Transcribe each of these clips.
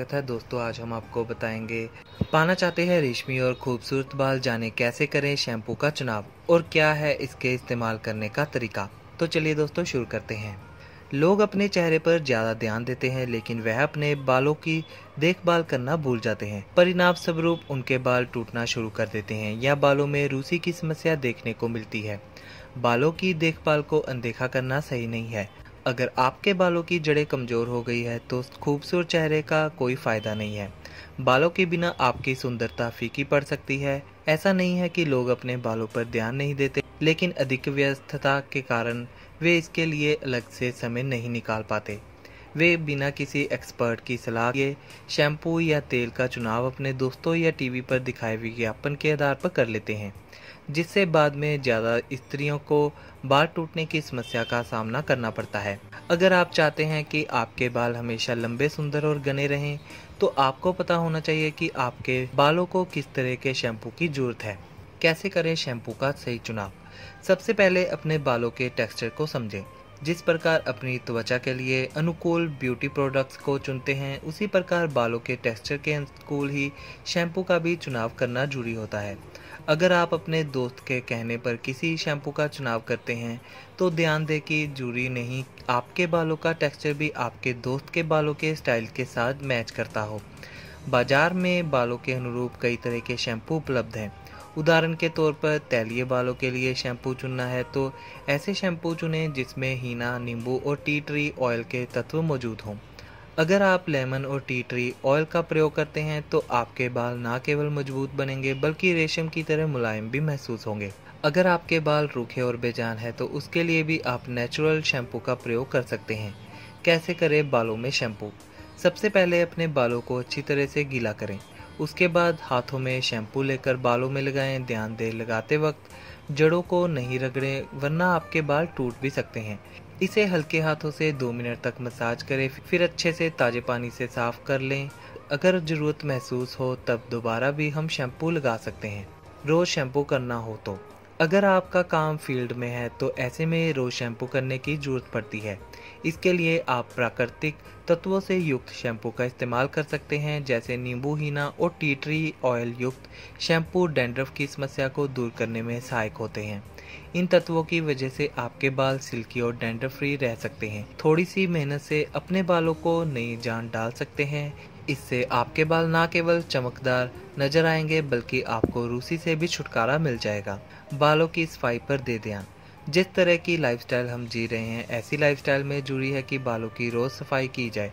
स्वागत है दोस्तों आज हम आपको बताएंगे पाना चाहते हैं रेशमी और खूबसूरत बाल जाने कैसे करें शैम्पू का चुनाव और क्या है इसके इस्तेमाल करने का तरीका तो चलिए दोस्तों शुरू करते हैं लोग अपने चेहरे पर ज़्यादा ध्यान देते हैं लेकिन वह अपने बालों की देखभाल करना भूल जाते हैं परिणाम स्वरूप उनके बाल टूटना शुरू कर देते हैं या बालों में रूसी की समस्या देखने को मिलती है बालों की देखभाल को अनदेखा करना सही नहीं है अगर आपके बालों की जड़ें कमज़ोर हो गई है तो खूबसूरत चेहरे का कोई फ़ायदा नहीं है बालों के बिना आपकी सुंदरता फीकी पड़ सकती है ऐसा नहीं है कि लोग अपने बालों पर ध्यान नहीं देते लेकिन अधिक व्यस्तता के कारण वे इसके लिए अलग से समय नहीं निकाल पाते वे बिना किसी एक्सपर्ट की सलाह के शैम्पू या तेल का चुनाव अपने दोस्तों या टीवी पर दिखाए विज्ञापन के आधार पर कर लेते हैं जिससे बाद में ज़्यादा स्त्रियों को बाल टूटने की समस्या का सामना करना पड़ता है अगर आप चाहते हैं कि आपके बाल हमेशा लंबे सुंदर और घने रहें तो आपको पता होना चाहिए कि आपके बालों को किस तरह के शैम्पू की ज़रूरत है कैसे करें शैम्पू का सही चुनाव सबसे पहले अपने बालों के टेक्सचर को समझें जिस प्रकार अपनी त्वचा के लिए अनुकूल ब्यूटी प्रोडक्ट्स को चुनते हैं उसी प्रकार बालों के टेक्सचर के अनुकूल ही शैम्पू का भी चुनाव करना जरूरी होता है अगर आप अपने दोस्त के कहने पर किसी शैम्पू का चुनाव करते हैं तो ध्यान दें कि जरूरी नहीं आपके बालों का टेक्सचर भी आपके दोस्त के बालों के स्टाइल के साथ मैच करता हो बाजार में बालों के अनुरूप कई तरह के शैम्पू उपलब्ध हैं उदाहरण के तौर पर तैलीय बालों के लिए शैम्पू चुनना है तो ऐसे शैम्पू चुनें जिसमें हीना नींबू और टी ट्री ऑयल के तत्व मौजूद हों अगर आप लेमन और टी ट्री ऑयल का प्रयोग करते हैं तो आपके बाल ना केवल मजबूत बनेंगे बल्कि रेशम की तरह मुलायम भी महसूस होंगे अगर आपके बाल रूखे और बेजान है तो उसके लिए भी आप नेचुरल शैम्पू का प्रयोग कर सकते हैं कैसे करें बालों में शैम्पू सबसे पहले अपने बालों को अच्छी तरह से गीला करें उसके बाद हाथों में शैम्पू लेकर बालों में लगाएं ध्यान दे लगाते वक्त जड़ों को नहीं रगड़ें वरना आपके बाल टूट भी सकते हैं इसे हल्के हाथों से दो मिनट तक मसाज करें फिर अच्छे से ताजे पानी से साफ कर लें अगर ज़रूरत महसूस हो तब दोबारा भी हम शैम्पू लगा सकते हैं रोज़ शैम्पू करना हो तो अगर आपका काम फील्ड में है तो ऐसे में रोज़ शैम्पू करने की ज़रूरत पड़ती है इसके लिए आप प्राकृतिक तत्वों से युक्त शैम्पू का इस्तेमाल कर सकते हैं जैसे नींबू हीना और टी ट्री ऑयल युक्त शैम्पू डेंड्रफ की समस्या को दूर करने में सहायक होते हैं इन तत्वों की वजह से आपके बाल सिल्की और डेंड्रफ फ्री रह सकते हैं थोड़ी सी मेहनत से अपने बालों को नई जान डाल सकते हैं इससे आपके बाल ना केवल चमकदार नजर आएंगे बल्कि आपको रूसी से भी छुटकारा मिल जाएगा बालों की सफाई पर दे ध्यान जिस तरह की लाइफस्टाइल हम जी रहे हैं ऐसी लाइफस्टाइल में जुड़ी है कि बालों की रोज़ सफाई की जाए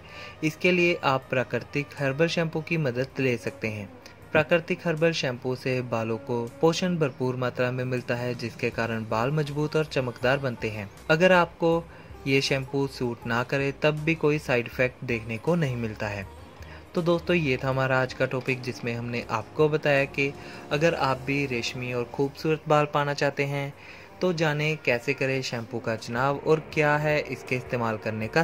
इसके लिए आप प्राकृतिक हर्बल शैम्पू की मदद ले सकते हैं प्राकृतिक हर्बल शैम्पू से बालों को पोषण भरपूर मात्रा में मिलता है जिसके कारण बाल मजबूत और चमकदार बनते हैं अगर आपको ये शैम्पू सूट ना करे तब भी कोई साइड इफेक्ट देखने को नहीं मिलता है तो दोस्तों ये था हमारा आज का टॉपिक जिसमें हमने आपको बताया कि अगर आप भी रेशमी और खूबसूरत बाल पाना चाहते हैं तो जाने कैसे करें शैम्पू का चुनाव और क्या है इसके इस्तेमाल करने का